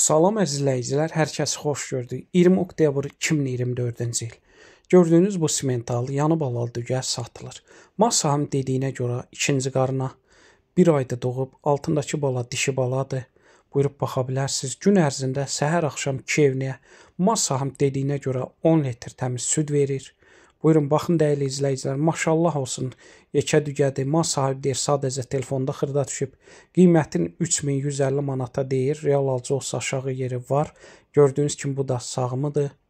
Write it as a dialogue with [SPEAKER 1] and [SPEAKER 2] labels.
[SPEAKER 1] Salam əzizləyicilər, hər kəsi xoş gördük. 20 oktyabr 2024-cü il. Gördüyünüz bu simental yanıb alal dügə satılır. Masam dediyinə görə ikinci qarına bir ayda doğub, altındakı bala dişi baladır. Buyurub baxa bilərsiniz. Gün ərzində səhər axşam 2 evniyə Masam dediyinə görə 10 litr təmiz süd verir. Buyurun baxın dəyərli izləyicilər, maşallah olsun. Yekə dügədir. Mal sahibi deyir, sadəcə telefonda xırda düşüb. Qiymətin 3150 manata deyir. Real alıcı olsa aşağı yeri var. Gördüyünüz kimi bu da sağımıdır.